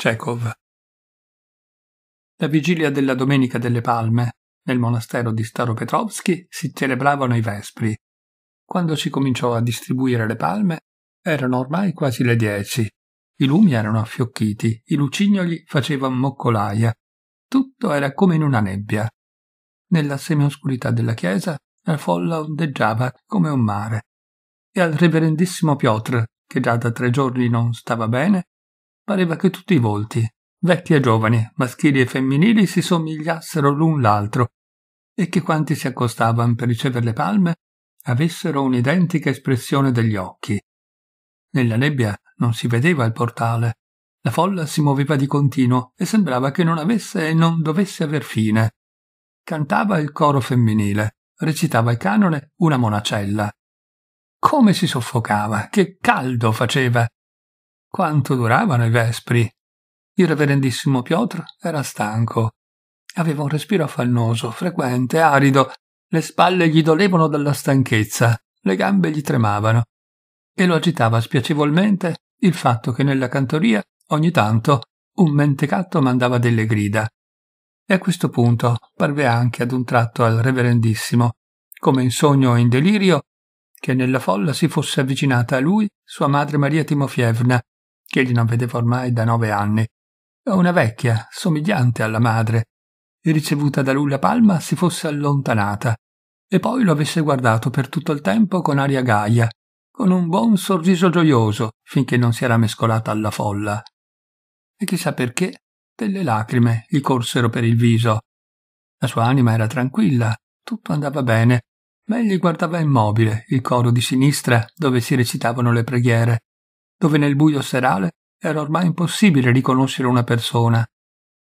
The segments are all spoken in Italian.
Chekhov. La vigilia della Domenica delle Palme, nel monastero di Staropetrovsky, si celebravano i Vespri. Quando si cominciò a distribuire le palme, erano ormai quasi le dieci. I lumi erano affiocchiti, i lucignoli facevano moccolaia. Tutto era come in una nebbia. Nella semioscurità della chiesa la folla ondeggiava come un mare. E al reverendissimo Piotr, che già da tre giorni non stava bene, pareva che tutti i volti, vecchi e giovani, maschili e femminili, si somigliassero l'un l'altro e che quanti si accostavano per ricevere le palme avessero un'identica espressione degli occhi. Nella nebbia non si vedeva il portale. La folla si muoveva di continuo e sembrava che non avesse e non dovesse aver fine. Cantava il coro femminile, recitava il canone una monacella. Come si soffocava, che caldo faceva, quanto duravano i vespri? Il reverendissimo Piotr era stanco. Aveva un respiro affannoso, frequente, arido. Le spalle gli dolevano dalla stanchezza, le gambe gli tremavano. E lo agitava spiacevolmente il fatto che nella cantoria, ogni tanto, un mentecatto mandava delle grida. E a questo punto parve anche ad un tratto al reverendissimo, come in sogno o in delirio, che nella folla si fosse avvicinata a lui sua madre Maria Timofievna, che egli non vedeva ormai da nove anni. Una vecchia, somigliante alla madre, ricevuta da lui la palma, si fosse allontanata e poi lo avesse guardato per tutto il tempo con aria gaia, con un buon sorriso gioioso, finché non si era mescolata alla folla. E chissà perché delle lacrime gli corsero per il viso. La sua anima era tranquilla, tutto andava bene, ma egli guardava immobile il coro di sinistra dove si recitavano le preghiere dove nel buio serale era ormai impossibile riconoscere una persona,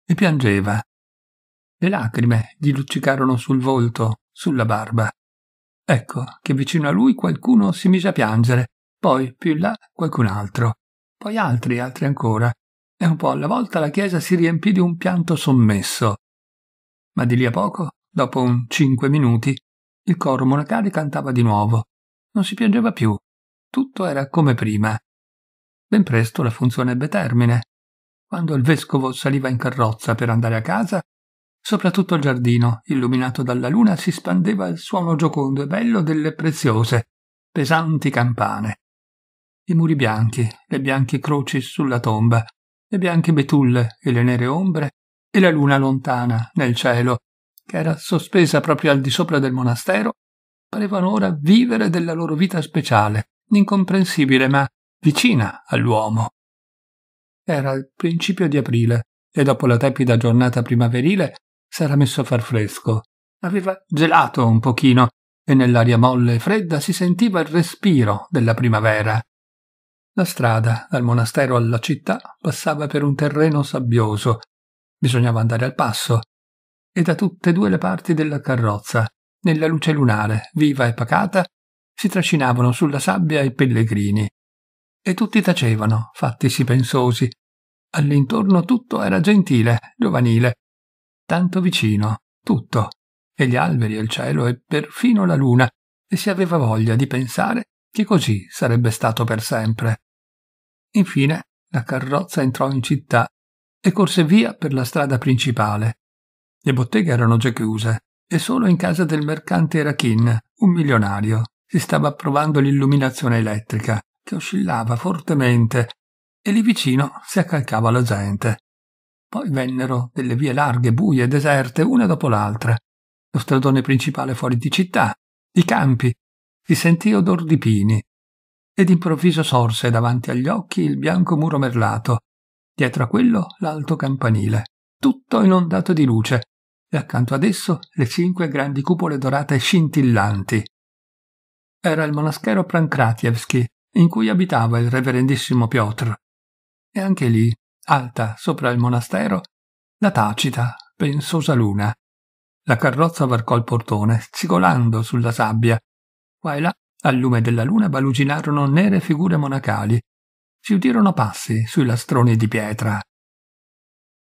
e piangeva. Le lacrime gli luccicarono sul volto, sulla barba. Ecco che vicino a lui qualcuno si mise a piangere, poi più in là qualcun altro, poi altri, altri ancora, e un po' alla volta la chiesa si riempì di un pianto sommesso. Ma di lì a poco, dopo un cinque minuti, il coro monacale cantava di nuovo. Non si piangeva più, tutto era come prima. Ben presto la funzione ebbe termine. Quando il vescovo saliva in carrozza per andare a casa, soprattutto il giardino, illuminato dalla luna, si spandeva il suono giocondo e bello delle preziose, pesanti campane. I muri bianchi, le bianche croci sulla tomba, le bianche betulle e le nere ombre, e la luna lontana nel cielo, che era sospesa proprio al di sopra del monastero, parevano ora vivere della loro vita speciale, incomprensibile ma vicina all'uomo. Era il principio di aprile e dopo la tepida giornata primaverile s'era messo a far fresco. Aveva gelato un pochino e nell'aria molle e fredda si sentiva il respiro della primavera. La strada dal monastero alla città passava per un terreno sabbioso. Bisognava andare al passo e da tutte e due le parti della carrozza, nella luce lunare, viva e pacata, si trascinavano sulla sabbia i pellegrini e tutti tacevano, fattisi pensosi. All'intorno tutto era gentile, giovanile, tanto vicino, tutto, e gli alberi il cielo e perfino la luna, e si aveva voglia di pensare che così sarebbe stato per sempre. Infine la carrozza entrò in città e corse via per la strada principale. Le botteghe erano già chiuse e solo in casa del mercante Rakin, un milionario, si stava provando l'illuminazione elettrica che oscillava fortemente e lì vicino si accalcava la gente. Poi vennero delle vie larghe, buie deserte, una dopo l'altra. Lo stradone principale fuori di città, i campi, si sentì odor di pini. E d'improvviso sorse davanti agli occhi il bianco muro merlato, dietro a quello l'alto campanile, tutto inondato di luce, e accanto ad esso le cinque grandi cupole dorate scintillanti. Era il monaschero Prankratievski, in cui abitava il reverendissimo Piotr. E anche lì, alta sopra il monastero, la tacita, pensosa luna. La carrozza varcò il portone, cigolando sulla sabbia. Qua e là, al lume della luna, baluginarono nere figure monacali. Si udirono passi sui lastroni di pietra.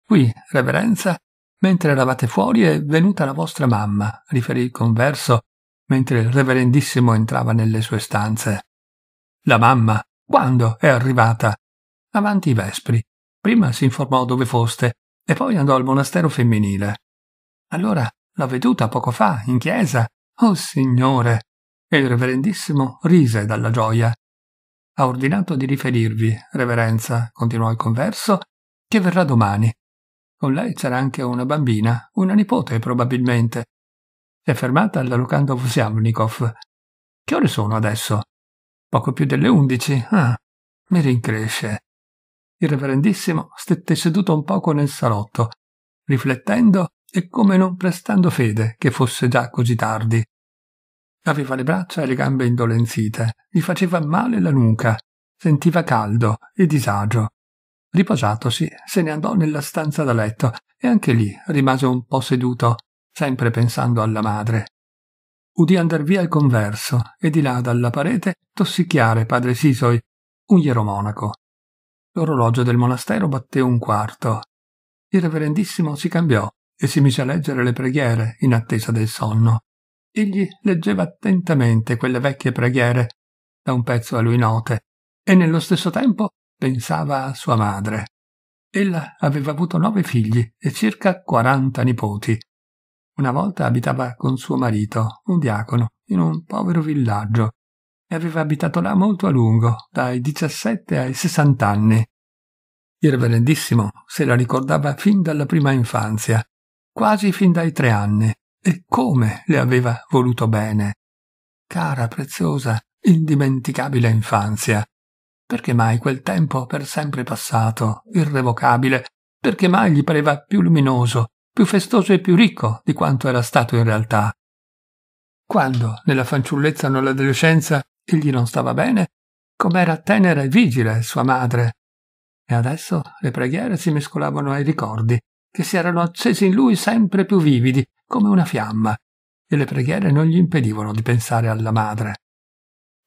Qui, reverenza, mentre eravate fuori è venuta la vostra mamma, riferì il converso, mentre il reverendissimo entrava nelle sue stanze. La mamma, quando è arrivata? Avanti i Vespri. Prima si informò dove foste e poi andò al monastero femminile. Allora l'ho veduta poco fa, in chiesa. Oh Signore! E il reverendissimo rise dalla gioia. Ha ordinato di riferirvi, reverenza, continuò il converso, che verrà domani. Con lei c'era anche una bambina, una nipote probabilmente. è fermata alla locanda Vosiamnikov. Che ore sono adesso? Poco più delle undici. Ah, mi rincresce. Il reverendissimo stette seduto un poco nel salotto, riflettendo e come non prestando fede che fosse già così tardi. Aveva le braccia e le gambe indolenzite, gli faceva male la nuca, sentiva caldo e disagio. Riposatosi, se ne andò nella stanza da letto e anche lì rimase un po' seduto, sempre pensando alla madre udì andar via il converso e di là dalla parete tossicchiare padre Sisoi, un iero monaco. L'orologio del monastero batté un quarto. Il reverendissimo si cambiò e si mise a leggere le preghiere in attesa del sonno. Egli leggeva attentamente quelle vecchie preghiere, da un pezzo a lui note, e nello stesso tempo pensava a sua madre. Ella aveva avuto nove figli e circa quaranta nipoti. Una volta abitava con suo marito, un diacono, in un povero villaggio e aveva abitato là molto a lungo, dai 17 ai 60 anni. Il reverendissimo se la ricordava fin dalla prima infanzia, quasi fin dai tre anni, e come le aveva voluto bene. Cara, preziosa, indimenticabile infanzia. Perché mai quel tempo per sempre passato, irrevocabile, perché mai gli pareva più luminoso, più festoso e più ricco di quanto era stato in realtà. Quando, nella fanciullezza o nell'adolescenza, egli non stava bene, com'era tenera e vigile sua madre. E adesso le preghiere si mescolavano ai ricordi, che si erano accesi in lui sempre più vividi, come una fiamma, e le preghiere non gli impedivano di pensare alla madre.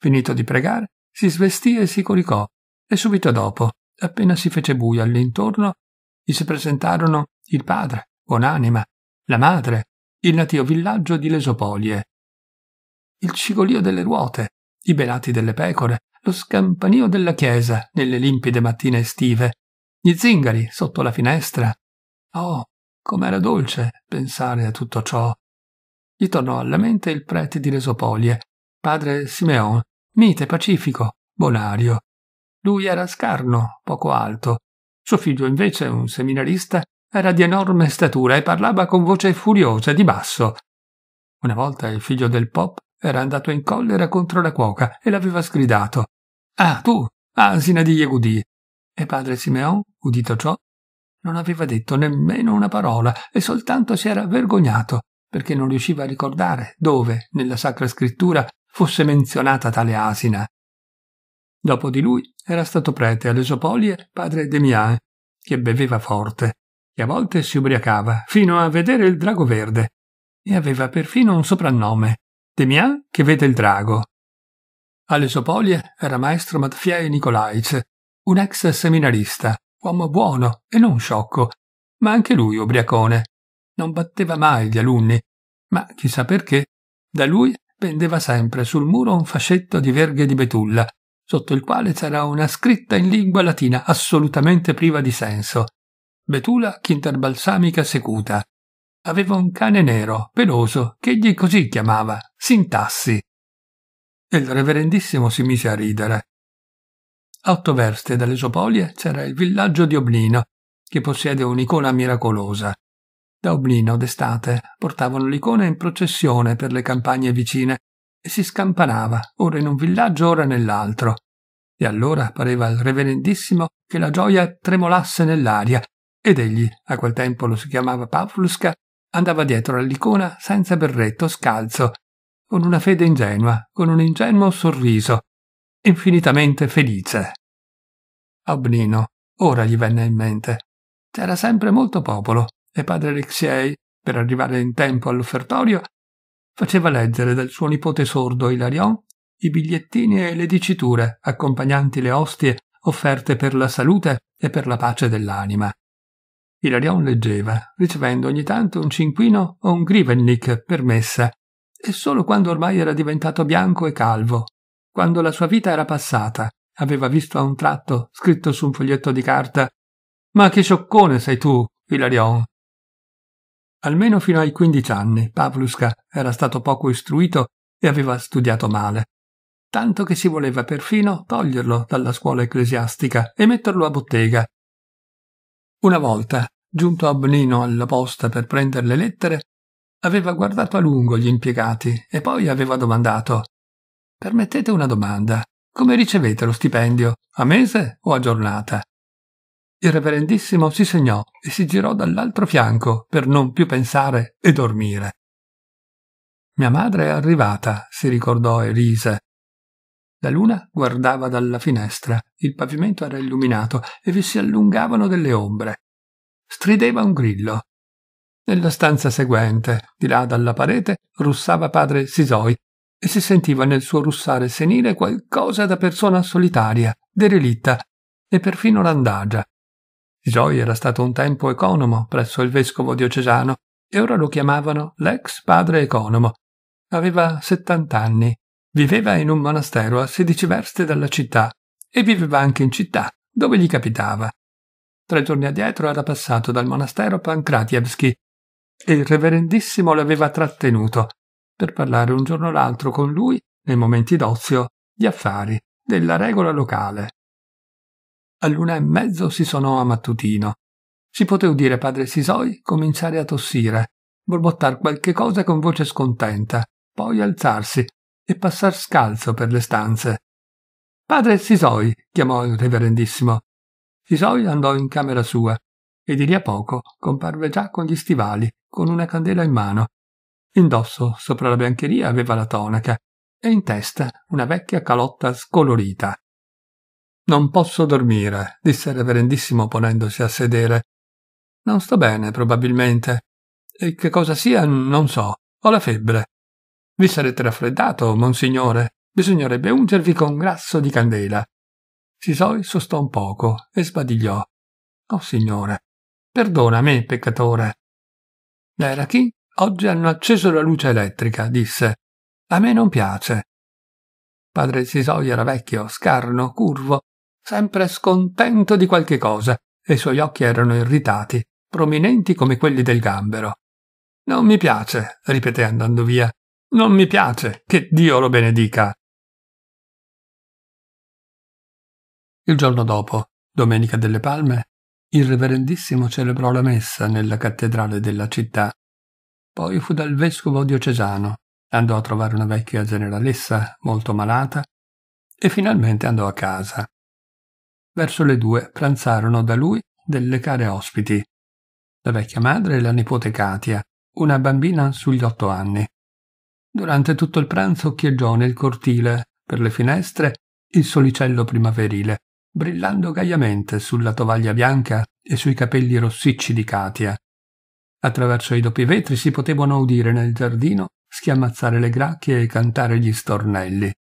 Finito di pregare, si svestì e si coricò, e subito dopo, appena si fece buio all'intorno, gli si presentarono il padre, Onanima, la madre, il natio villaggio di Lesopolie. Il cigolio delle ruote, i belati delle pecore, lo scampanio della chiesa nelle limpide mattine estive, gli zingari sotto la finestra. Oh, com'era dolce pensare a tutto ciò. Gli tornò alla mente il prete di Lesopolie, padre Simeon, mite, pacifico, bonario. Lui era scarno, poco alto. Suo figlio invece, un seminarista, era di enorme statura e parlava con voce furiosa di basso. Una volta il figlio del Pop era andato in collera contro la cuoca e l'aveva sgridato. Ah, tu, asina di Yehudi! E padre Simeon, udito ciò, non aveva detto nemmeno una parola e soltanto si era vergognato perché non riusciva a ricordare dove, nella Sacra Scrittura, fosse menzionata tale asina. Dopo di lui era stato prete alle Sopolie padre Demian, che beveva forte e a volte si ubriacava, fino a vedere il drago verde, e aveva perfino un soprannome, Demian che vede il drago. Alle Sopolie era maestro Matfiei Nicolaic, un ex seminarista, uomo buono e non sciocco, ma anche lui ubriacone. Non batteva mai gli alunni, ma chissà perché, da lui pendeva sempre sul muro un fascetto di verghe di betulla, sotto il quale c'era una scritta in lingua latina assolutamente priva di senso, Betula Quinterbalsamica secuta. Aveva un cane nero, peloso, che egli così chiamava, Sintassi. E Il reverendissimo si mise a ridere. A otto verste dalle Sopolie c'era il villaggio di Oblino, che possiede un'icona miracolosa. Da Oblino d'estate portavano l'icona in processione per le campagne vicine e si scampanava, ora in un villaggio, ora nell'altro. E allora pareva al reverendissimo che la gioia tremolasse nell'aria ed egli, a quel tempo lo si chiamava Pavluska, andava dietro all'icona senza berretto, scalzo, con una fede ingenua, con un ingenuo sorriso, infinitamente felice. Obnino, ora gli venne in mente. C'era sempre molto popolo e padre Alexei, per arrivare in tempo all'offertorio, faceva leggere dal suo nipote sordo Ilarion i bigliettini e le diciture accompagnanti le ostie offerte per la salute e per la pace dell'anima. Ilarion leggeva, ricevendo ogni tanto un cinquino o un grivennik per messa, e solo quando ormai era diventato bianco e calvo, quando la sua vita era passata, aveva visto a un tratto, scritto su un foglietto di carta, Ma che scioccone sei tu, Ilarion! Almeno fino ai quindici anni Pavluska era stato poco istruito e aveva studiato male, tanto che si voleva perfino toglierlo dalla scuola ecclesiastica e metterlo a bottega, una volta, giunto a Bonino alla posta per prendere le lettere, aveva guardato a lungo gli impiegati e poi aveva domandato Permettete una domanda. Come ricevete lo stipendio? A mese o a giornata? Il reverendissimo si segnò e si girò dall'altro fianco per non più pensare e dormire. Mia madre è arrivata, si ricordò e rise. La luna guardava dalla finestra, il pavimento era illuminato e vi si allungavano delle ombre. Strideva un grillo. Nella stanza seguente, di là dalla parete, russava padre Sisoi e si sentiva nel suo russare senile qualcosa da persona solitaria, derelitta e perfino randagia. Sisoi era stato un tempo economo presso il vescovo diocesano e ora lo chiamavano l'ex padre economo. Aveva settant'anni Viveva in un monastero a 16 verste dalla città e viveva anche in città, dove gli capitava. Tre giorni addietro era passato dal monastero Pankratievski e il reverendissimo l'aveva trattenuto per parlare un giorno o l'altro con lui, nei momenti d'ozio, di affari, della regola locale. All'una e mezzo si sonò a mattutino. Si poté udire padre Sisoi cominciare a tossire, borbottar qualche cosa con voce scontenta, poi alzarsi, e passar scalzo per le stanze. Padre Sisoi, chiamò il reverendissimo. Sisoi andò in camera sua e di lì a poco comparve già con gli stivali, con una candela in mano. Indosso, sopra la biancheria, aveva la tonaca e in testa una vecchia calotta scolorita. Non posso dormire, disse il reverendissimo ponendosi a sedere. Non sto bene, probabilmente. E che cosa sia, non so. Ho la febbre. Vi sarete raffreddato, monsignore. Bisognerebbe ungervi con grasso di candela. Sisoi sostò un poco e sbadigliò. Oh, signore, perdona me, peccatore. Gli oggi hanno acceso la luce elettrica, disse. A me non piace. Padre Sisoi era vecchio, scarno, curvo, sempre scontento di qualche cosa, e i suoi occhi erano irritati, prominenti come quelli del gambero. Non mi piace, ripeté andando via. Non mi piace, che Dio lo benedica. Il giorno dopo, domenica delle palme, il reverendissimo celebrò la messa nella cattedrale della città. Poi fu dal vescovo diocesano, andò a trovare una vecchia generalessa molto malata e finalmente andò a casa. Verso le due pranzarono da lui delle care ospiti, la vecchia madre e la nipote Katia, una bambina sugli otto anni. Durante tutto il pranzo occhieggiò nel cortile, per le finestre, il solicello primaverile, brillando gaiamente sulla tovaglia bianca e sui capelli rossicci di Katia. Attraverso i doppi vetri si potevano udire nel giardino schiamazzare le gracchie e cantare gli stornelli.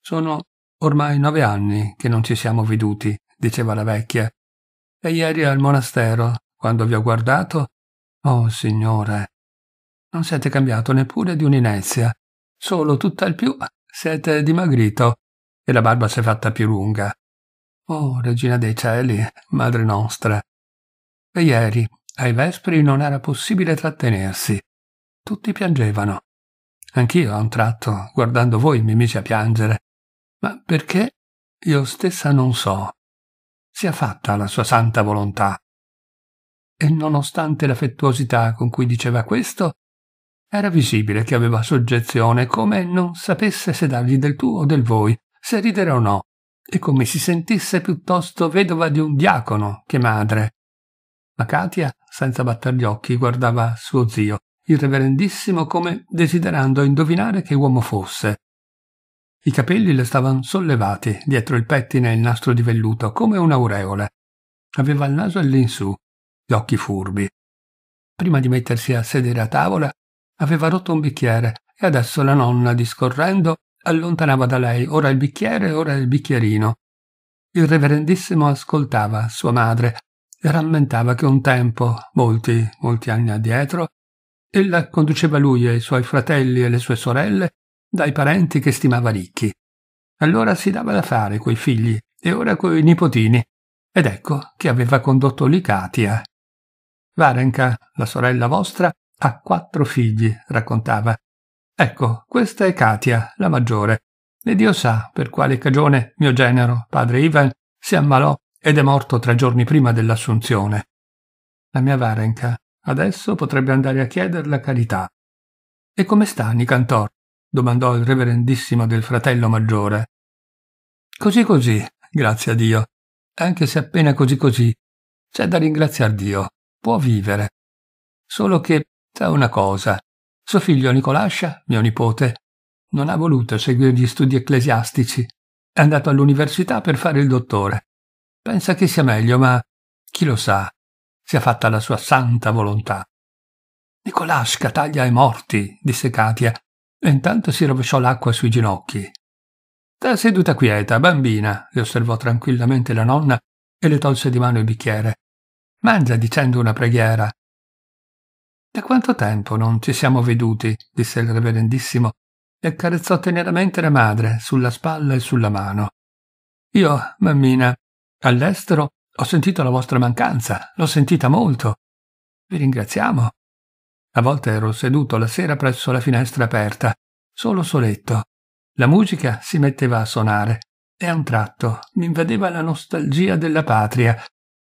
Sono ormai nove anni che non ci siamo veduti, diceva la vecchia. E ieri al monastero, quando vi ho guardato, oh signore, non siete cambiato neppure di un'inezia, solo tutt'al più siete dimagrito e la barba si è fatta più lunga. Oh, regina dei cieli, madre nostra. E ieri, ai vespri, non era possibile trattenersi. Tutti piangevano. Anch'io a un tratto, guardando voi, mi misi a piangere. Ma perché? Io stessa non so. Sia fatta la sua santa volontà. E nonostante l'affettuosità con cui diceva questo, era visibile che aveva soggezione, come non sapesse se dargli del tu o del voi, se ridere o no, e come si sentisse piuttosto vedova di un diacono che madre. Ma Katia, senza batter gli occhi, guardava suo zio, il reverendissimo, come desiderando indovinare che uomo fosse. I capelli le stavano sollevati dietro il pettine e il nastro di velluto, come un'aureole. Aveva il naso all'insù, gli occhi furbi. Prima di mettersi a sedere a tavola, Aveva rotto un bicchiere e adesso la nonna, discorrendo, allontanava da lei ora il bicchiere, e ora il bicchierino. Il reverendissimo ascoltava sua madre e rammentava che un tempo, molti, molti anni addietro, ella conduceva lui e i suoi fratelli e le sue sorelle dai parenti che stimava ricchi. Allora si dava da fare coi figli e ora coi nipotini. Ed ecco che aveva condotto lì Katia. Varenka, la sorella vostra, ha quattro figli, raccontava. Ecco, questa è Katia, la maggiore. E Dio sa per quale cagione mio genero, padre Ivan, si ammalò ed è morto tre giorni prima dell'assunzione. La mia Varenka adesso potrebbe andare a chieder la carità. E come sta Nicantor? domandò il reverendissimo del fratello maggiore. Così così, grazie a Dio. Anche se appena così così, c'è da ringraziar Dio. Può vivere. Solo che Tutta una cosa. Suo figlio Nicolascia, mio nipote, non ha voluto seguire gli studi ecclesiastici. È andato all'università per fare il dottore. Pensa che sia meglio, ma chi lo sa, sia fatta la sua santa volontà. Nicolasca taglia i morti, disse Katia, e intanto si rovesciò l'acqua sui ginocchi. Sta seduta quieta, bambina, le osservò tranquillamente la nonna e le tolse di mano il bicchiere. Mangia dicendo una preghiera. Da quanto tempo non ci siamo veduti, disse il reverendissimo, e accarezzò teneramente la madre sulla spalla e sulla mano. Io, mammina, all'estero ho sentito la vostra mancanza, l'ho sentita molto. Vi ringraziamo. A volte ero seduto la sera presso la finestra aperta, solo soletto. La musica si metteva a suonare e a un tratto mi invadeva la nostalgia della patria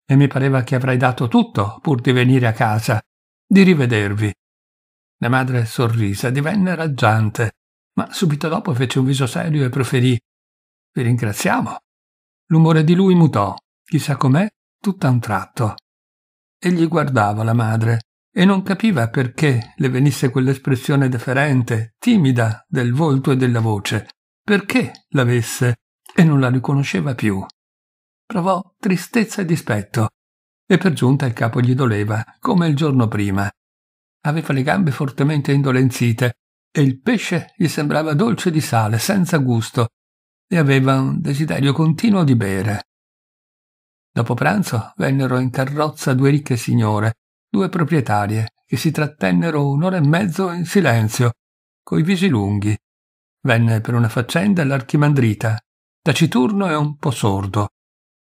e mi pareva che avrei dato tutto pur di venire a casa di rivedervi. La madre sorrise, divenne raggiante, ma subito dopo fece un viso serio e proferì Vi ringraziamo. L'umore di lui mutò, chissà com'è, tutt'a un tratto. Egli guardava la madre e non capiva perché le venisse quell'espressione deferente, timida, del volto e della voce, perché l'avesse e non la riconosceva più. Provò tristezza e dispetto e per giunta il capo gli doleva, come il giorno prima. Aveva le gambe fortemente indolenzite e il pesce gli sembrava dolce di sale, senza gusto, e aveva un desiderio continuo di bere. Dopo pranzo vennero in carrozza due ricche signore, due proprietarie, che si trattennero un'ora e mezzo in silenzio, coi visi lunghi. Venne per una faccenda l'archimandrita, taciturno e un po' sordo.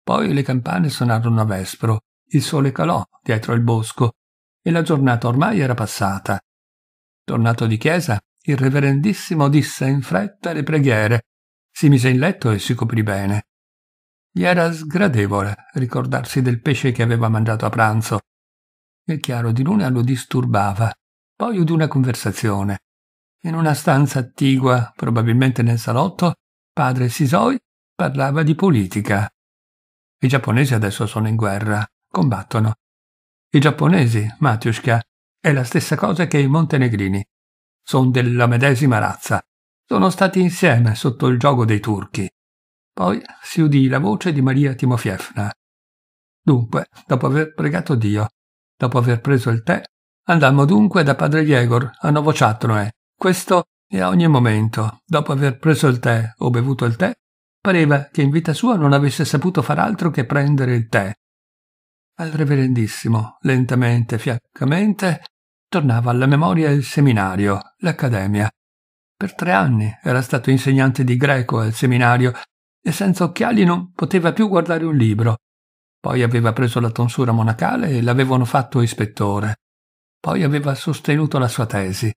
Poi le campane suonarono a vespro il sole calò dietro il bosco e la giornata ormai era passata. Tornato di chiesa, il reverendissimo disse in fretta le preghiere, si mise in letto e si coprì bene. Gli era sgradevole ricordarsi del pesce che aveva mangiato a pranzo. Il chiaro di luna lo disturbava, poi udì una conversazione. In una stanza attigua, probabilmente nel salotto, padre Sisoi parlava di politica. I giapponesi adesso sono in guerra combattono. I giapponesi, Matiushka, è la stessa cosa che i montenegrini. Sono della medesima razza. Sono stati insieme sotto il gioco dei turchi. Poi si udì la voce di Maria Timofievna. Dunque, dopo aver pregato Dio, dopo aver preso il tè, andammo dunque da padre Jegor a Novociatnoe. Questo e a ogni momento, dopo aver preso il tè o bevuto il tè, pareva che in vita sua non avesse saputo far altro che prendere il tè al reverendissimo, lentamente, fiaccamente, tornava alla memoria il seminario, l'accademia. Per tre anni era stato insegnante di greco al seminario e senza occhiali non poteva più guardare un libro. Poi aveva preso la tonsura monacale e l'avevano fatto ispettore. Poi aveva sostenuto la sua tesi.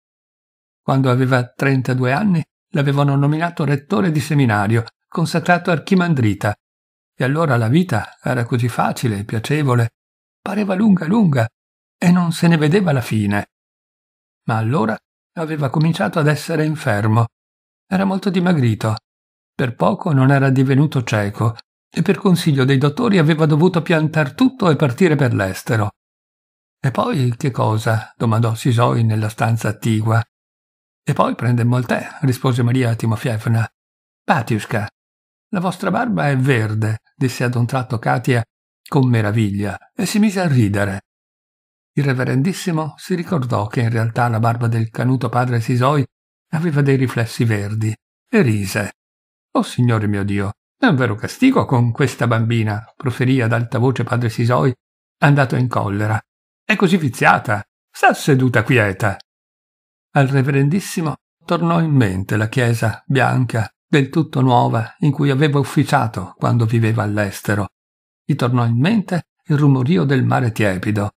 Quando aveva 32 anni l'avevano nominato rettore di seminario, consacrato archimandrita, e allora la vita era così facile e piacevole, pareva lunga lunga, e non se ne vedeva la fine. Ma allora aveva cominciato ad essere infermo. Era molto dimagrito. Per poco non era divenuto cieco e per consiglio dei dottori aveva dovuto piantar tutto e partire per l'estero. E poi che cosa? domandò Sisoi nella stanza attigua. E poi prendemmo il tè, rispose Maria Timofievna. Patiuska, la vostra barba è verde, disse ad un tratto Katia con meraviglia e si mise a ridere. Il reverendissimo si ricordò che in realtà la barba del canuto padre Sisoi aveva dei riflessi verdi e rise. Oh signore mio Dio, è un vero castigo con questa bambina, proferì ad alta voce padre Sisoi, andato in collera. È così viziata. Sta seduta quieta. Al reverendissimo tornò in mente la chiesa bianca del tutto nuova in cui aveva ufficiato quando viveva all'estero. Gli tornò in mente il rumorio del mare tiepido.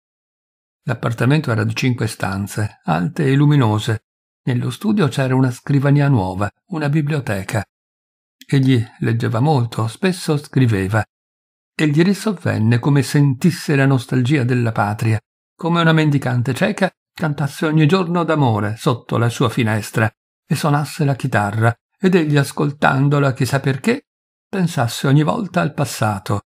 L'appartamento era di cinque stanze, alte e luminose. Nello studio c'era una scrivania nuova, una biblioteca. Egli leggeva molto, spesso scriveva, e gli risovvenne come sentisse la nostalgia della patria, come una mendicante cieca cantasse ogni giorno d'amore sotto la sua finestra e suonasse la chitarra ed egli ascoltandola chissà perché pensasse ogni volta al passato.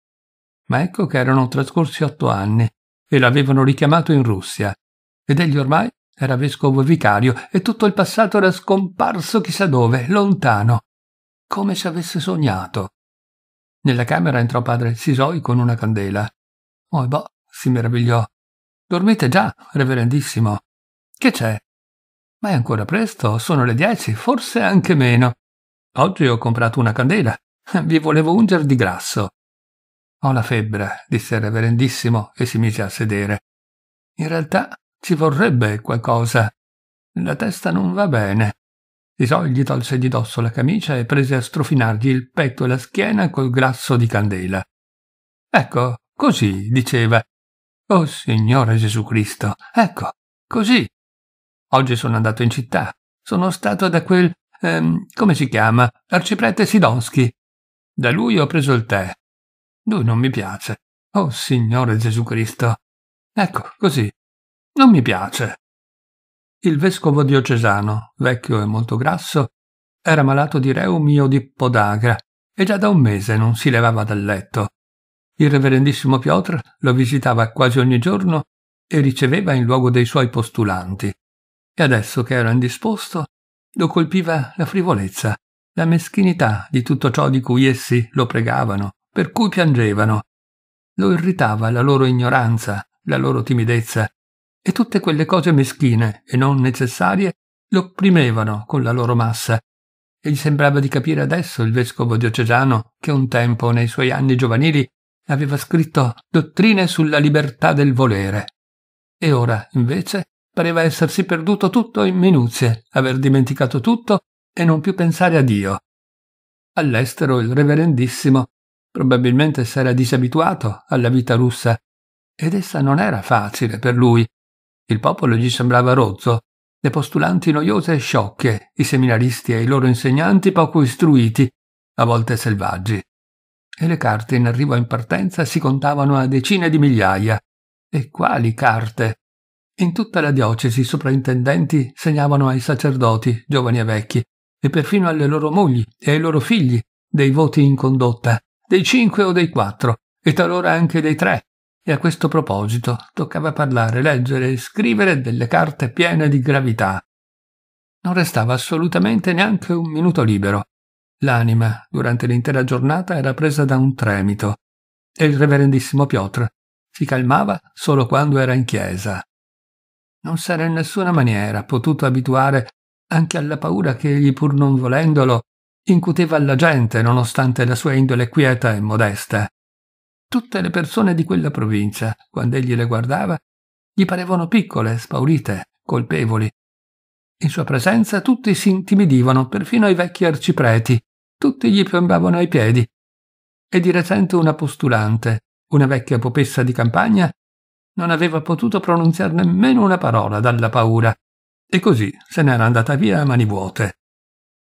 Ma ecco che erano trascorsi otto anni e l'avevano richiamato in Russia ed egli ormai era vescovo vicario e tutto il passato era scomparso chissà dove, lontano, come se avesse sognato. Nella camera entrò padre Sisoi con una candela. Oh, boh, si meravigliò. Dormite già, reverendissimo. Che c'è? Ma è ancora presto, sono le dieci, forse anche meno. Oggi ho comprato una candela. Vi volevo unger di grasso. Ho la febbre, disse il reverendissimo e si mise a sedere. In realtà ci vorrebbe qualcosa. La testa non va bene. Tisò gli tolse di dosso la camicia e prese a strofinargli il petto e la schiena col grasso di candela. Ecco, così, diceva. Oh Signore Gesù Cristo, ecco, così. Oggi sono andato in città. Sono stato da quel ehm, come si chiama? Arciprete Sidonsky. Da lui ho preso il tè. Lui non mi piace. Oh Signore Gesù Cristo. Ecco, così. Non mi piace. Il vescovo diocesano, vecchio e molto grasso, era malato di reumi o di podagra e già da un mese non si levava dal letto. Il reverendissimo Piotr lo visitava quasi ogni giorno e riceveva in luogo dei suoi postulanti. E adesso che era indisposto, lo colpiva la frivolezza, la meschinità di tutto ciò di cui essi lo pregavano, per cui piangevano. Lo irritava la loro ignoranza, la loro timidezza, e tutte quelle cose meschine e non necessarie lo opprimevano con la loro massa, e gli sembrava di capire adesso il vescovo diocesano che un tempo, nei suoi anni giovanili, aveva scritto dottrine sulla libertà del volere. E ora, invece, pareva essersi perduto tutto in minuzie, aver dimenticato tutto e non più pensare a Dio. All'estero il reverendissimo probabilmente s'era disabituato alla vita russa ed essa non era facile per lui. Il popolo gli sembrava rozzo, le postulanti noiose e sciocche, i seminaristi e i loro insegnanti poco istruiti, a volte selvaggi. E le carte in arrivo in partenza si contavano a decine di migliaia. E quali carte! In tutta la diocesi i soprintendenti segnavano ai sacerdoti, giovani e vecchi, e perfino alle loro mogli e ai loro figli, dei voti in condotta, dei cinque o dei quattro, e talora anche dei tre, e a questo proposito toccava parlare, leggere e scrivere delle carte piene di gravità. Non restava assolutamente neanche un minuto libero. L'anima, durante l'intera giornata, era presa da un tremito, e il reverendissimo Piotr si calmava solo quando era in chiesa non s'era in nessuna maniera potuto abituare anche alla paura che egli pur non volendolo incuteva alla gente nonostante la sua indole quieta e modesta. Tutte le persone di quella provincia, quando egli le guardava, gli parevano piccole, spaurite, colpevoli. In sua presenza tutti si intimidivano, perfino i vecchi arcipreti, tutti gli piombavano ai piedi. E di recente una postulante, una vecchia popessa di campagna, non aveva potuto pronunziare nemmeno una parola dalla paura, e così se n'era andata via a mani vuote.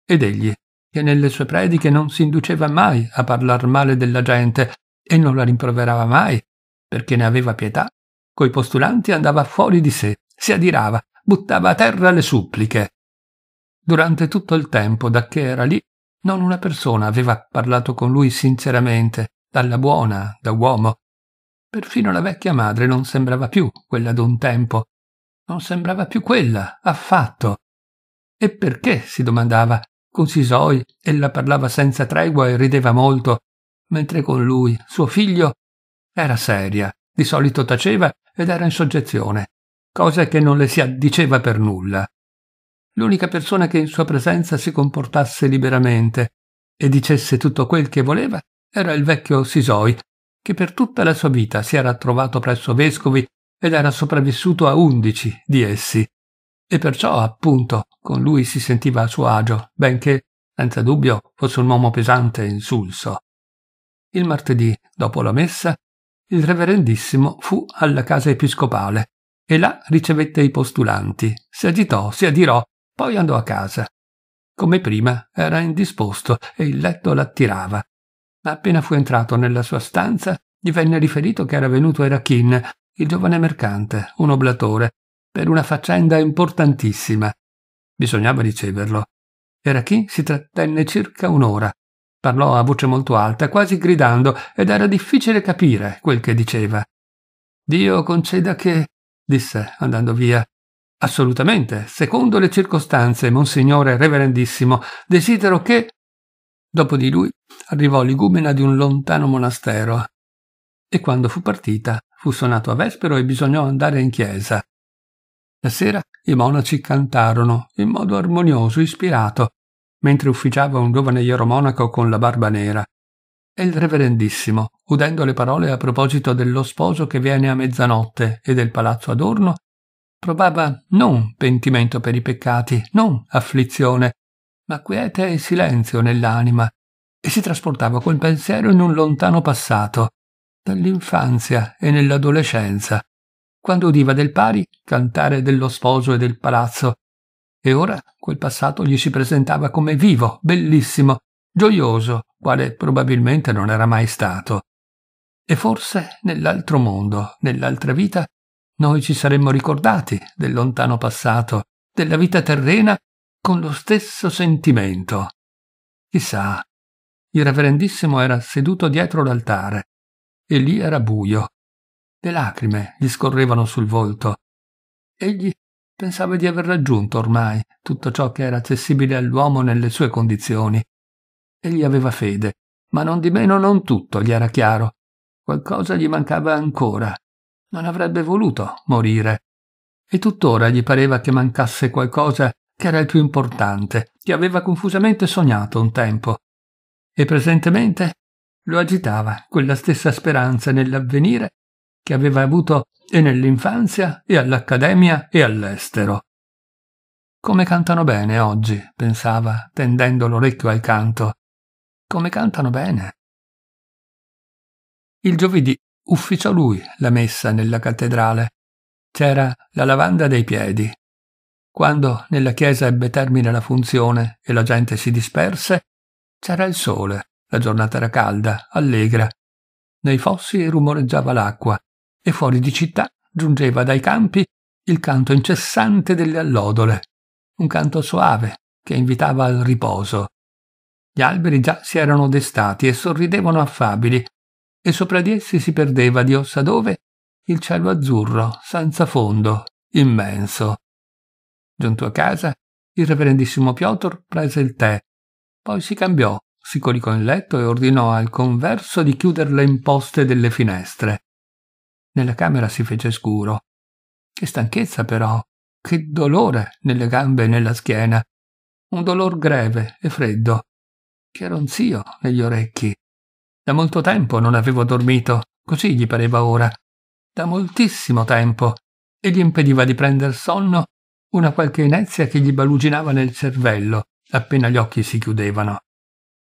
Ed egli, che nelle sue prediche non si induceva mai a parlar male della gente e non la rimproverava mai, perché ne aveva pietà, coi postulanti andava fuori di sé, si adirava, buttava a terra le suppliche. Durante tutto il tempo da che era lì, non una persona aveva parlato con lui sinceramente, dalla buona, da uomo, Perfino la vecchia madre non sembrava più quella d'un tempo. Non sembrava più quella, affatto. E perché, si domandava, con Sisoi ella parlava senza tregua e rideva molto, mentre con lui, suo figlio, era seria, di solito taceva ed era in soggezione, cosa che non le si addiceva per nulla. L'unica persona che in sua presenza si comportasse liberamente e dicesse tutto quel che voleva era il vecchio Sisoi, che per tutta la sua vita si era trovato presso vescovi ed era sopravvissuto a undici di essi, e perciò appunto con lui si sentiva a suo agio, benché, senza dubbio, fosse un uomo pesante e insulso. Il martedì, dopo la messa, il reverendissimo fu alla casa episcopale e là ricevette i postulanti, si agitò, si adirò, poi andò a casa. Come prima era indisposto e il letto l'attirava, ma appena fu entrato nella sua stanza gli venne riferito che era venuto Erachin, il giovane mercante, un oblatore, per una faccenda importantissima. Bisognava riceverlo. Erachin si trattenne circa un'ora. Parlò a voce molto alta, quasi gridando, ed era difficile capire quel che diceva. Dio conceda che, disse, andando via, Assolutamente, secondo le circostanze, monsignore reverendissimo, desidero che. Dopo di lui arrivò l'igumena di un lontano monastero e quando fu partita fu suonato a vespero e bisognò andare in chiesa. La sera i monaci cantarono in modo armonioso, ispirato, mentre ufficiava un giovane ieromonaco con la barba nera. E il reverendissimo, udendo le parole a proposito dello sposo che viene a mezzanotte e del palazzo adorno, provava non pentimento per i peccati, non afflizione, ma quiete e silenzio nell'anima, e si trasportava col pensiero in un lontano passato, dall'infanzia e nell'adolescenza, quando udiva del pari cantare dello sposo e del palazzo. E ora quel passato gli si presentava come vivo, bellissimo, gioioso, quale probabilmente non era mai stato. E forse nell'altro mondo, nell'altra vita, noi ci saremmo ricordati del lontano passato, della vita terrena, con lo stesso sentimento. Chissà, il reverendissimo era seduto dietro l'altare e lì era buio. Le lacrime gli scorrevano sul volto. Egli pensava di aver raggiunto ormai tutto ciò che era accessibile all'uomo nelle sue condizioni. Egli aveva fede, ma non di meno non tutto gli era chiaro. Qualcosa gli mancava ancora. Non avrebbe voluto morire. E tuttora gli pareva che mancasse qualcosa che era il più importante, che aveva confusamente sognato un tempo e presentemente lo agitava quella stessa speranza nell'avvenire che aveva avuto e nell'infanzia e all'accademia e all'estero. Come cantano bene oggi, pensava, tendendo l'orecchio al canto. Come cantano bene. Il giovedì ufficiò lui la messa nella cattedrale. C'era la lavanda dei piedi. Quando nella chiesa ebbe termine la funzione e la gente si disperse, c'era il sole, la giornata era calda, allegra. Nei fossi rumoreggiava l'acqua e fuori di città giungeva dai campi il canto incessante delle allodole, un canto soave che invitava al riposo. Gli alberi già si erano destati e sorridevano affabili, e sopra di essi si perdeva di ossa dove il cielo azzurro, senza fondo, immenso. Giunto a casa, il reverendissimo Piotr prese il tè poi si cambiò, si coricò in letto e ordinò al converso di chiuder le imposte delle finestre. Nella camera si fece scuro. Che stanchezza però, che dolore nelle gambe e nella schiena, un dolor greve e freddo, che ronzio negli orecchi. Da molto tempo non avevo dormito, così gli pareva ora. Da moltissimo tempo, e gli impediva di prendere sonno una qualche inezia che gli baluginava nel cervello, appena gli occhi si chiudevano.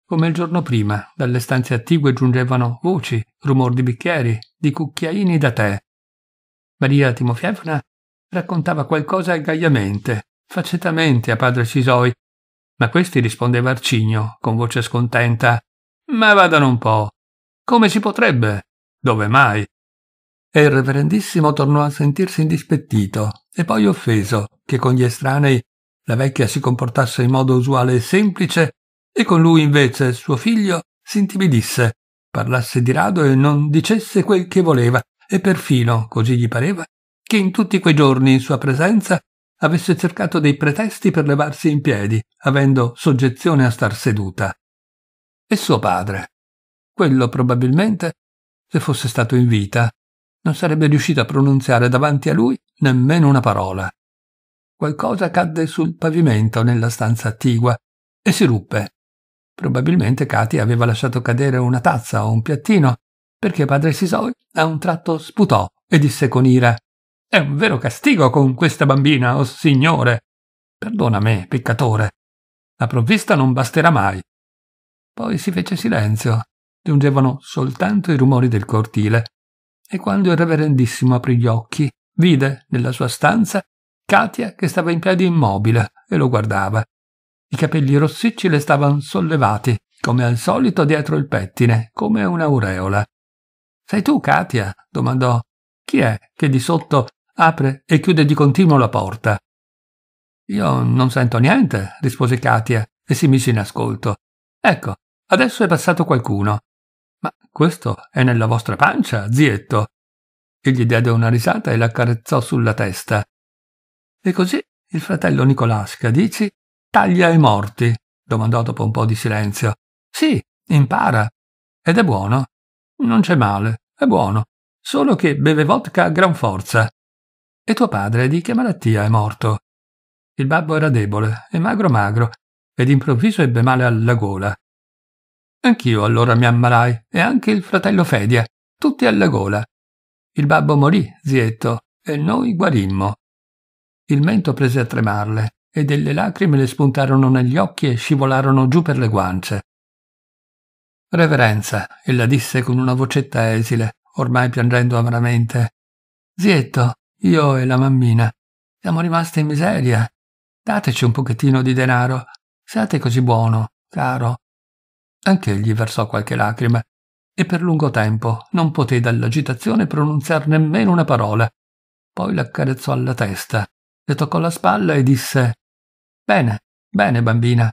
Come il giorno prima, dalle stanze attigue giungevano voci, rumor di bicchieri, di cucchiaini da tè. Maria Timofievna raccontava qualcosa gaiamente, facetamente a padre Cisoi, ma questi rispondeva arcigno, con voce scontenta: Ma vadano un po'. Come si potrebbe? Dove mai? E il reverendissimo tornò a sentirsi indispettito e poi offeso che con gli estranei la vecchia si comportasse in modo usuale e semplice, e con lui invece suo figlio si intimidisse, parlasse di rado e non dicesse quel che voleva, e perfino, così gli pareva, che in tutti quei giorni in sua presenza avesse cercato dei pretesti per levarsi in piedi, avendo soggezione a star seduta. E suo padre? Quello probabilmente, se fosse stato in vita, non sarebbe riuscito a pronunziare davanti a lui nemmeno una parola. Qualcosa cadde sul pavimento nella stanza attigua e si ruppe. Probabilmente Katy aveva lasciato cadere una tazza o un piattino, perché padre Sisoi a un tratto sputò e disse con ira «È un vero castigo con questa bambina, o oh signore! Perdona me, peccatore! La provvista non basterà mai!» Poi si fece silenzio, giungevano soltanto i rumori del cortile, e quando il reverendissimo aprì gli occhi, vide nella sua stanza Katia che stava in piedi immobile e lo guardava. I capelli rossicci le stavano sollevati, come al solito dietro il pettine, come un'aureola. Sei tu, Katia? domandò. Chi è che di sotto apre e chiude di continuo la porta? Io non sento niente, rispose Katia e si mise in ascolto. Ecco, adesso è passato qualcuno. Ma questo è nella vostra pancia, zietto. Egli diede una risata e la accarezzò sulla testa. E così il fratello Nicolasca, dici, taglia i morti? domandò dopo un po' di silenzio. Sì, impara. Ed è buono. Non c'è male, è buono. Solo che beve vodka a gran forza. E tuo padre di che malattia è morto? Il babbo era debole e magro magro, ed improvviso ebbe male alla gola. Anch'io allora mi ammalai, e anche il fratello Fedia, tutti alla gola. Il babbo morì, zietto, e noi guarimmo. Il mento prese a tremarle e delle lacrime le spuntarono negli occhi e scivolarono giù per le guance. Reverenza, ella disse con una vocetta esile, ormai piangendo amaramente. Zietto, io e la mammina, siamo rimaste in miseria. Dateci un pochettino di denaro. Siate così buono, caro. Anch'egli versò qualche lacrima e per lungo tempo non poté dall'agitazione pronunziar nemmeno una parola. Poi l'accarezzò alla testa le toccò la spalla e disse Bene, bene bambina.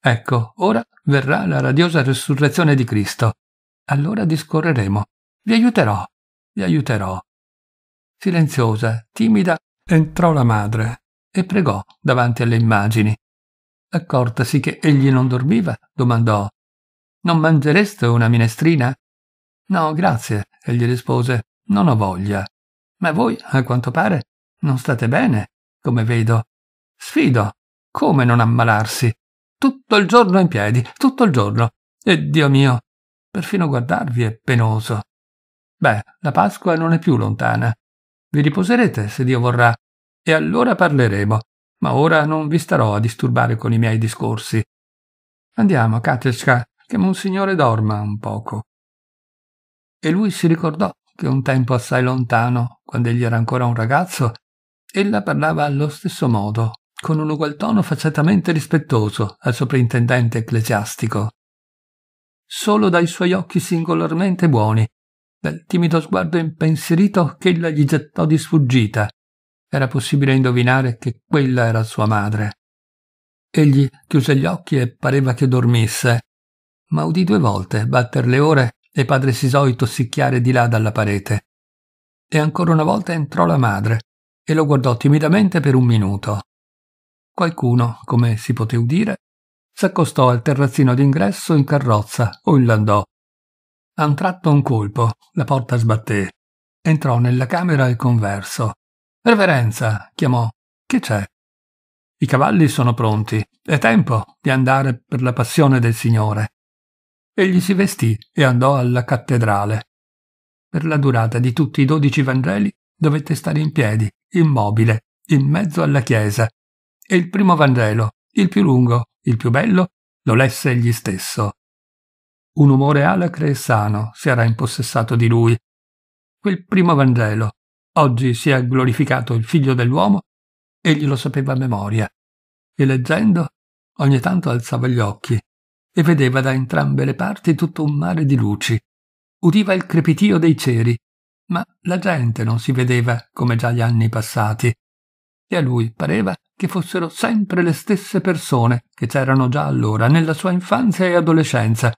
Ecco, ora verrà la radiosa resurrezione di Cristo. Allora discorreremo. Vi aiuterò, vi aiuterò. Silenziosa, timida, entrò la madre e pregò davanti alle immagini. Accortasi che egli non dormiva, domandò Non mangereste una minestrina? No, grazie, egli rispose, non ho voglia. Ma voi, a quanto pare, non state bene come vedo. Sfido. Come non ammalarsi? Tutto il giorno in piedi, tutto il giorno. E Dio mio, perfino guardarvi è penoso. Beh, la Pasqua non è più lontana. Vi riposerete, se Dio vorrà, e allora parleremo, ma ora non vi starò a disturbare con i miei discorsi. Andiamo, Katechka, che monsignore dorma un poco. E lui si ricordò che un tempo assai lontano, quando egli era ancora un ragazzo, Ella parlava allo stesso modo, con un ugual tono facciatamente rispettoso al soprintendente ecclesiastico. Solo dai suoi occhi singolarmente buoni, dal timido sguardo impensierito che ella gli gettò di sfuggita, era possibile indovinare che quella era sua madre. Egli chiuse gli occhi e pareva che dormisse, ma udì due volte batter le ore e padre Sisoi tossicchiare di là dalla parete. E ancora una volta entrò la madre, e lo guardò timidamente per un minuto. Qualcuno, come si poté udire, s'accostò al terrazzino d'ingresso in carrozza o in landò. A un tratto un colpo, la porta sbatté. Entrò nella camera il converso. Reverenza, chiamò. Che c'è? I cavalli sono pronti. È tempo di andare per la passione del Signore. Egli si vestì e andò alla cattedrale. Per la durata di tutti i dodici Vangeli dovette stare in piedi immobile, in mezzo alla chiesa, e il primo Vangelo, il più lungo, il più bello, lo lesse egli stesso. Un umore alacre e sano si era impossessato di lui. Quel primo Vangelo, oggi si è glorificato il figlio dell'uomo, egli lo sapeva a memoria, e leggendo ogni tanto alzava gli occhi e vedeva da entrambe le parti tutto un mare di luci. Udiva il crepitio dei ceri ma la gente non si vedeva come già gli anni passati, e a lui pareva che fossero sempre le stesse persone che c'erano già allora nella sua infanzia e adolescenza,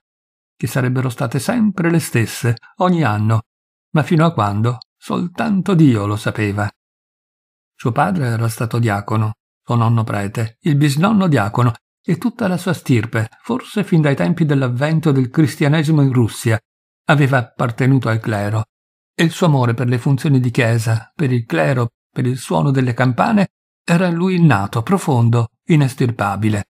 che sarebbero state sempre le stesse ogni anno, ma fino a quando soltanto Dio lo sapeva. Suo padre era stato diacono, suo nonno prete, il bisnonno diacono e tutta la sua stirpe, forse fin dai tempi dell'avvento del cristianesimo in Russia, aveva appartenuto al clero e il suo amore per le funzioni di chiesa, per il clero, per il suono delle campane, era in lui innato, profondo, inestirpabile.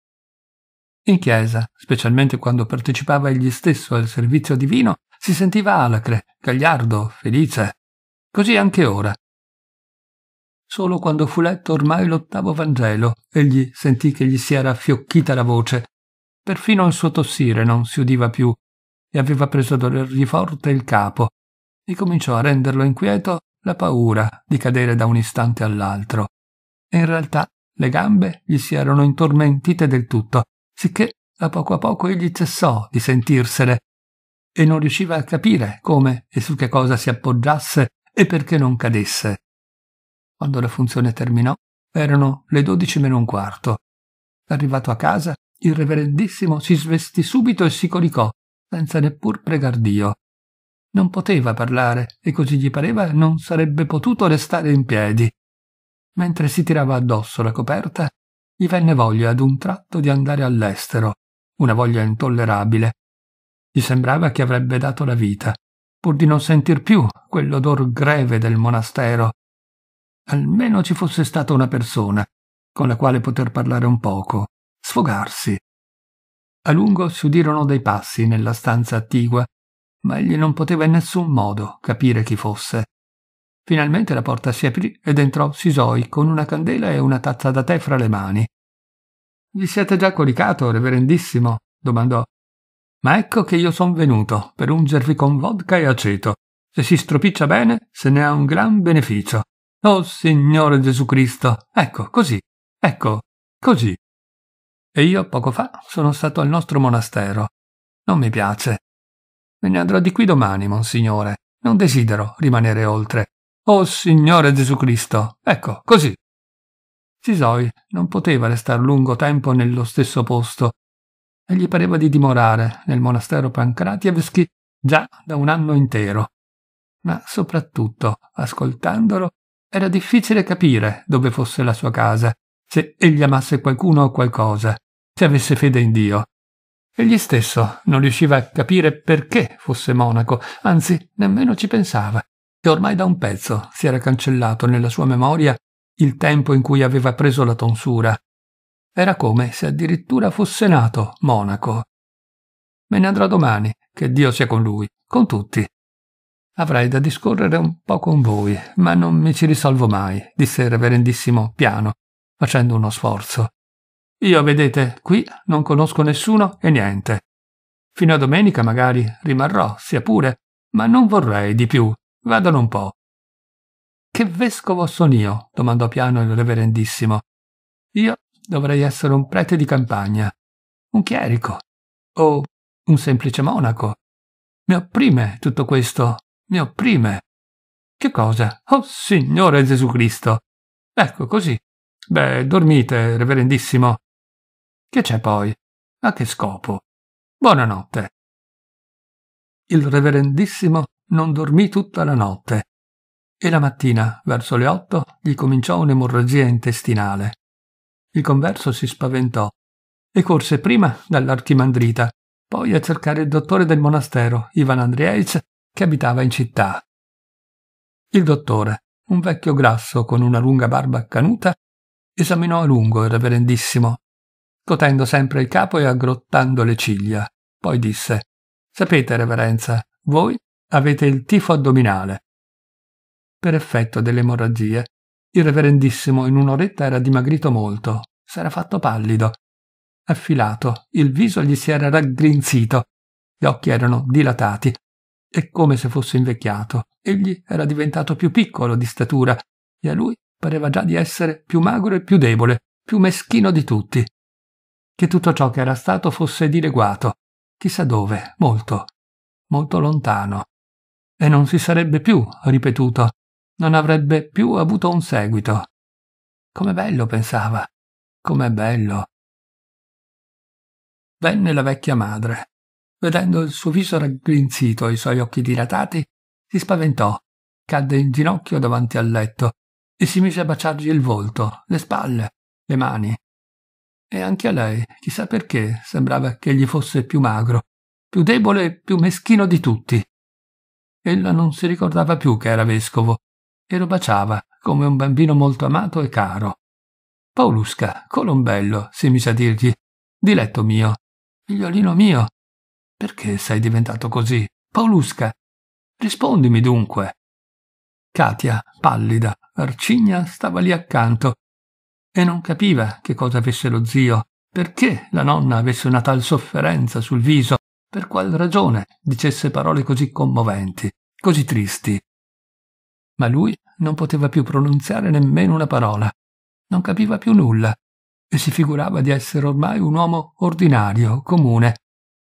In chiesa, specialmente quando partecipava egli stesso al servizio divino, si sentiva alacre, gagliardo, felice. Così anche ora. Solo quando fu letto ormai l'ottavo Vangelo, egli sentì che gli si era fiocchita la voce. Perfino il suo tossire non si udiva più e aveva preso a dolergli forte il capo, e cominciò a renderlo inquieto la paura di cadere da un istante all'altro. E in realtà le gambe gli si erano intormentite del tutto, sicché a poco a poco egli cessò di sentirsele e non riusciva a capire come e su che cosa si appoggiasse e perché non cadesse. Quando la funzione terminò, erano le dodici meno un quarto. Arrivato a casa, il reverendissimo si svestì subito e si coricò, senza neppur pregar Dio. Non poteva parlare e così gli pareva non sarebbe potuto restare in piedi. Mentre si tirava addosso la coperta, gli venne voglia ad un tratto di andare all'estero, una voglia intollerabile. Gli sembrava che avrebbe dato la vita, pur di non sentir più quell'odor greve del monastero. Almeno ci fosse stata una persona con la quale poter parlare un poco, sfogarsi. A lungo si udirono dei passi nella stanza attigua ma egli non poteva in nessun modo capire chi fosse. Finalmente la porta si aprì ed entrò Sisoi con una candela e una tazza da tè fra le mani. Vi siete già coricato, reverendissimo? domandò. Ma ecco che io son venuto per ungervi con vodka e aceto. Se si stropiccia bene, se ne ha un gran beneficio. Oh Signore Gesù Cristo, ecco, così, ecco, così. E io poco fa sono stato al nostro monastero. Non mi piace. Me ne andrò di qui domani, monsignore. Non desidero rimanere oltre. Oh Signore Gesù Cristo! Ecco, così. Sisoi non poteva restare lungo tempo nello stesso posto e gli pareva di dimorare nel monastero Pancratievski già da un anno intero. Ma soprattutto, ascoltandolo, era difficile capire dove fosse la sua casa, se egli amasse qualcuno o qualcosa, se avesse fede in Dio. Egli stesso non riusciva a capire perché fosse monaco, anzi nemmeno ci pensava, e ormai da un pezzo si era cancellato nella sua memoria il tempo in cui aveva preso la tonsura. Era come se addirittura fosse nato monaco. Me ne andrò domani, che Dio sia con lui, con tutti. Avrei da discorrere un po' con voi, ma non mi ci risolvo mai, disse il reverendissimo piano, facendo uno sforzo. Io, vedete, qui non conosco nessuno e niente. Fino a domenica magari rimarrò, sia pure, ma non vorrei di più. Vadano un po'. Che vescovo sono io? domandò piano il reverendissimo. Io dovrei essere un prete di campagna, un chierico o un semplice monaco. Mi opprime tutto questo, mi opprime. Che cosa? Oh Signore Gesù Cristo! Ecco così. Beh, dormite, reverendissimo. Che c'è poi? A che scopo? Buonanotte. Il reverendissimo non dormì tutta la notte e la mattina, verso le otto, gli cominciò un'emorragia intestinale. Il converso si spaventò e corse prima dall'archimandrita, poi a cercare il dottore del monastero, Ivan Andrieich, che abitava in città. Il dottore, un vecchio grasso con una lunga barba canuta, esaminò a lungo il reverendissimo scotendo sempre il capo e aggrottando le ciglia. Poi disse Sapete, reverenza, voi avete il tifo addominale. Per effetto delle emorragie, il reverendissimo in un'oretta era dimagrito molto, s'era fatto pallido, affilato, il viso gli si era raggrinzito, gli occhi erano dilatati e come se fosse invecchiato. Egli era diventato più piccolo di statura e a lui pareva già di essere più magro e più debole, più meschino di tutti che tutto ciò che era stato fosse dileguato, chissà dove, molto, molto lontano. E non si sarebbe più ripetuto, non avrebbe più avuto un seguito. Com'è bello, pensava, com'è bello. Venne la vecchia madre. Vedendo il suo viso raggrinzito e i suoi occhi dilatati, si spaventò, cadde in ginocchio davanti al letto e si mise a baciargli il volto, le spalle, le mani. E anche a lei, chissà perché, sembrava che egli fosse più magro, più debole e più meschino di tutti. Ella non si ricordava più che era vescovo e lo baciava come un bambino molto amato e caro. Paulusca, Colombello, si mise a dirgli, diletto mio, figliolino mio, perché sei diventato così? Paulusca, rispondimi dunque. Katia, pallida, arcigna, stava lì accanto, e non capiva che cosa avesse lo zio, perché la nonna avesse una tal sofferenza sul viso, per qual ragione dicesse parole così commoventi, così tristi. Ma lui non poteva più pronunziare nemmeno una parola, non capiva più nulla e si figurava di essere ormai un uomo ordinario, comune,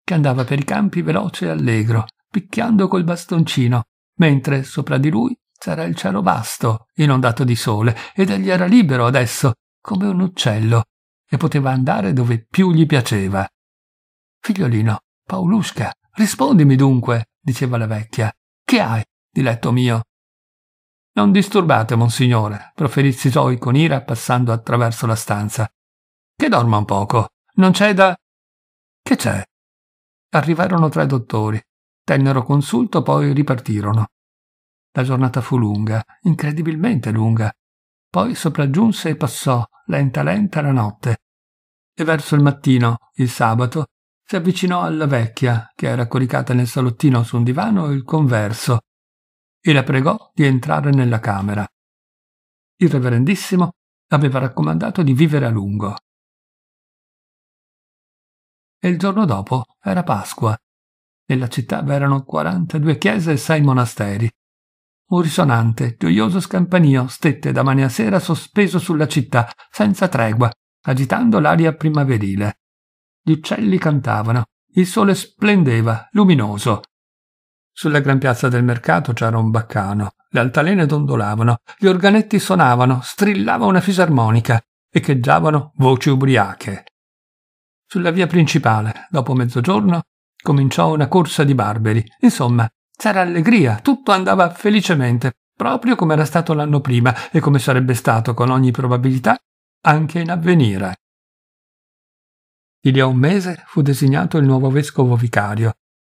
che andava per i campi veloce e allegro, picchiando col bastoncino, mentre sopra di lui c'era il cielo vasto, inondato di sole, ed egli era libero adesso come un uccello e poteva andare dove più gli piaceva. Figliolino, Paulusca, rispondimi dunque, diceva la vecchia. Che hai, diletto mio? Non disturbate, monsignore, proferì Zoe con ira passando attraverso la stanza. Che dorma un poco. Non c'è da. Che c'è? Arrivarono tre dottori, tennero consulto, poi ripartirono. La giornata fu lunga, incredibilmente lunga, poi sopraggiunse e passò, lenta lenta, la notte. E verso il mattino, il sabato, si avvicinò alla vecchia, che era coricata nel salottino su un divano il converso, e la pregò di entrare nella camera. Il reverendissimo aveva raccomandato di vivere a lungo. E il giorno dopo era Pasqua. Nella città v'erano 42 chiese e 6 monasteri. Un risonante, gioioso scampanio stette da mane a sera sospeso sulla città, senza tregua, agitando l'aria primaverile. Gli uccelli cantavano, il sole splendeva, luminoso. Sulla gran piazza del mercato c'era un baccano, le altalene dondolavano, gli organetti suonavano, strillava una fisarmonica, echeggiavano voci ubriache. Sulla via principale, dopo mezzogiorno, cominciò una corsa di barberi, insomma, c'era allegria, tutto andava felicemente, proprio come era stato l'anno prima e come sarebbe stato con ogni probabilità anche in avvenire. Di lì a un mese fu designato il nuovo vescovo vicario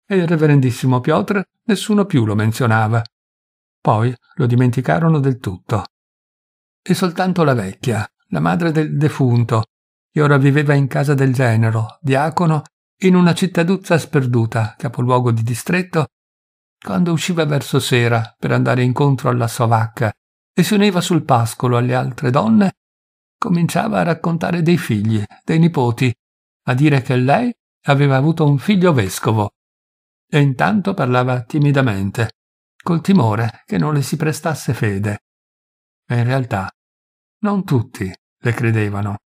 e il reverendissimo Piotr nessuno più lo menzionava. Poi lo dimenticarono del tutto. E soltanto la vecchia, la madre del defunto, che ora viveva in casa del genero, diacono, in una cittaduzza sperduta, capoluogo di distretto, quando usciva verso sera per andare incontro alla sovacca e si univa sul pascolo alle altre donne, cominciava a raccontare dei figli, dei nipoti, a dire che lei aveva avuto un figlio vescovo. E intanto parlava timidamente, col timore che non le si prestasse fede. E in realtà non tutti le credevano.